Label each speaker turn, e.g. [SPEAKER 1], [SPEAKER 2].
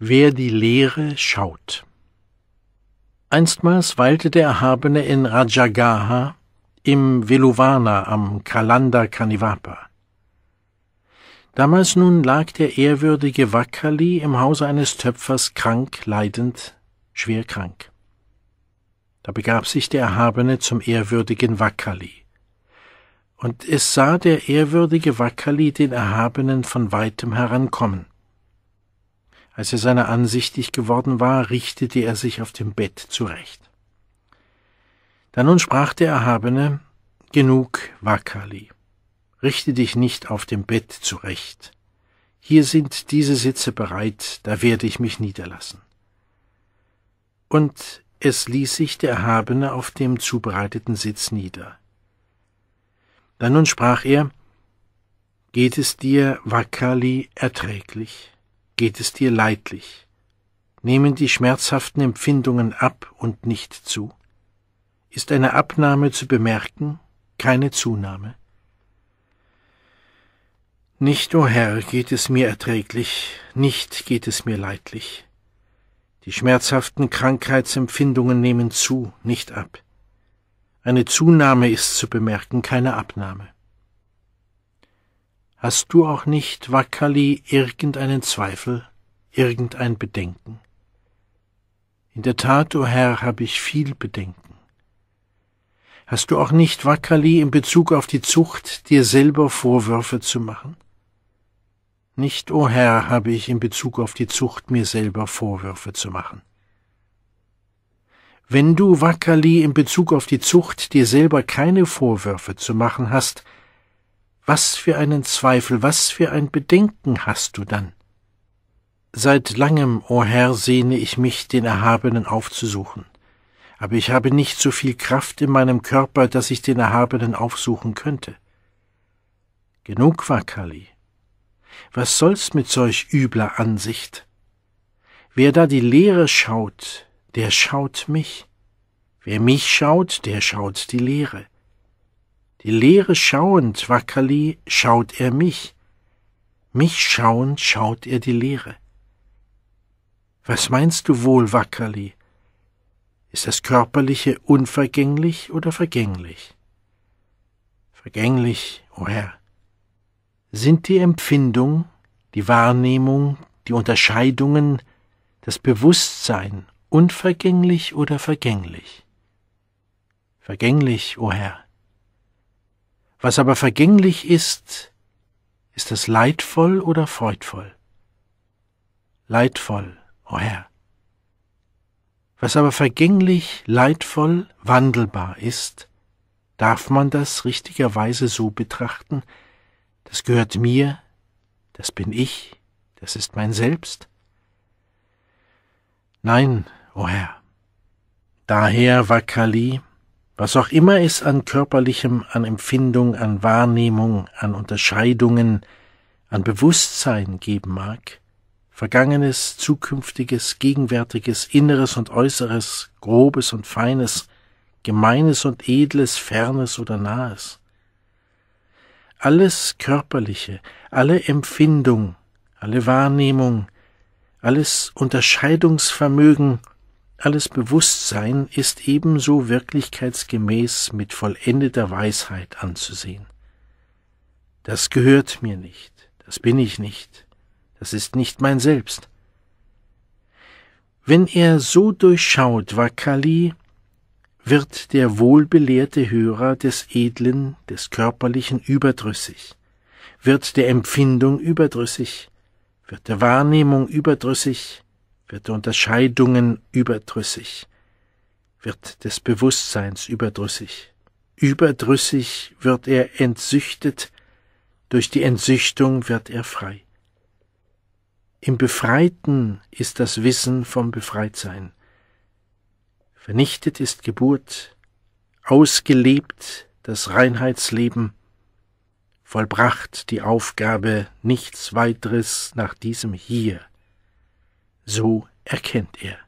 [SPEAKER 1] Wer die Leere schaut. Einstmals weilte der Erhabene in Rajagaha im Veluvana am Kalanda Kanivapa. Damals nun lag der ehrwürdige Wakali im Hause eines Töpfers krank, leidend, schwer krank. Da begab sich der Erhabene zum ehrwürdigen Wakali. Und es sah der ehrwürdige Wakali den Erhabenen von weitem herankommen. Als er seiner ansichtig geworden war, richtete er sich auf dem Bett zurecht. Da nun sprach der Erhabene, Genug, Wakali, richte dich nicht auf dem Bett zurecht. Hier sind diese Sitze bereit, da werde ich mich niederlassen. Und es ließ sich der Erhabene auf dem zubereiteten Sitz nieder. Da nun sprach er, Geht es dir, Wakali, erträglich? geht es dir leidlich. Nehmen die schmerzhaften Empfindungen ab und nicht zu? Ist eine Abnahme zu bemerken, keine Zunahme? Nicht, o oh Herr, geht es mir erträglich, nicht geht es mir leidlich. Die schmerzhaften Krankheitsempfindungen nehmen zu, nicht ab. Eine Zunahme ist zu bemerken, keine Abnahme. Hast du auch nicht, Wakali, irgendeinen Zweifel, irgendein Bedenken? In der Tat, o oh Herr, habe ich viel Bedenken. Hast du auch nicht, Wakali, in Bezug auf die Zucht dir selber Vorwürfe zu machen? Nicht, o oh Herr, habe ich in Bezug auf die Zucht mir selber Vorwürfe zu machen. Wenn du, Wakali, in Bezug auf die Zucht dir selber keine Vorwürfe zu machen hast, was für einen Zweifel, was für ein Bedenken hast du dann? Seit langem, o oh Herr, sehne ich mich, den Erhabenen aufzusuchen. Aber ich habe nicht so viel Kraft in meinem Körper, dass ich den Erhabenen aufsuchen könnte. Genug war Kali. Was soll's mit solch übler Ansicht? Wer da die Lehre schaut, der schaut mich. Wer mich schaut, der schaut die Lehre. Die Leere schauend, Wackerli, schaut er mich. Mich schauend schaut er die Leere. Was meinst du wohl, Wackerli? Ist das Körperliche unvergänglich oder vergänglich? Vergänglich, o oh Herr. Sind die Empfindung, die Wahrnehmung, die Unterscheidungen, das Bewusstsein unvergänglich oder vergänglich? Vergänglich, o oh Herr. Was aber vergänglich ist, ist es leidvoll oder freudvoll? Leidvoll, o oh Herr. Was aber vergänglich, leidvoll, wandelbar ist, darf man das richtigerweise so betrachten, das gehört mir, das bin ich, das ist mein Selbst? Nein, o oh Herr. Daher, Wakali, was auch immer es an körperlichem, an Empfindung, an Wahrnehmung, an Unterscheidungen, an Bewusstsein geben mag, Vergangenes, Zukünftiges, Gegenwärtiges, Inneres und Äußeres, Grobes und Feines, Gemeines und Edles, Fernes oder Nahes. Alles Körperliche, alle Empfindung, alle Wahrnehmung, alles Unterscheidungsvermögen alles Bewusstsein ist ebenso wirklichkeitsgemäß mit vollendeter Weisheit anzusehen. Das gehört mir nicht, das bin ich nicht, das ist nicht mein Selbst. Wenn er so durchschaut war wird der wohlbelehrte Hörer des Edlen, des Körperlichen überdrüssig, wird der Empfindung überdrüssig, wird der Wahrnehmung überdrüssig, wird der Unterscheidungen überdrüssig, wird des Bewusstseins überdrüssig. Überdrüssig wird er entsüchtet, durch die Entsüchtung wird er frei. Im Befreiten ist das Wissen vom Befreitsein. Vernichtet ist Geburt, ausgelebt das Reinheitsleben, vollbracht die Aufgabe, nichts weiteres nach diesem Hier so erkennt er.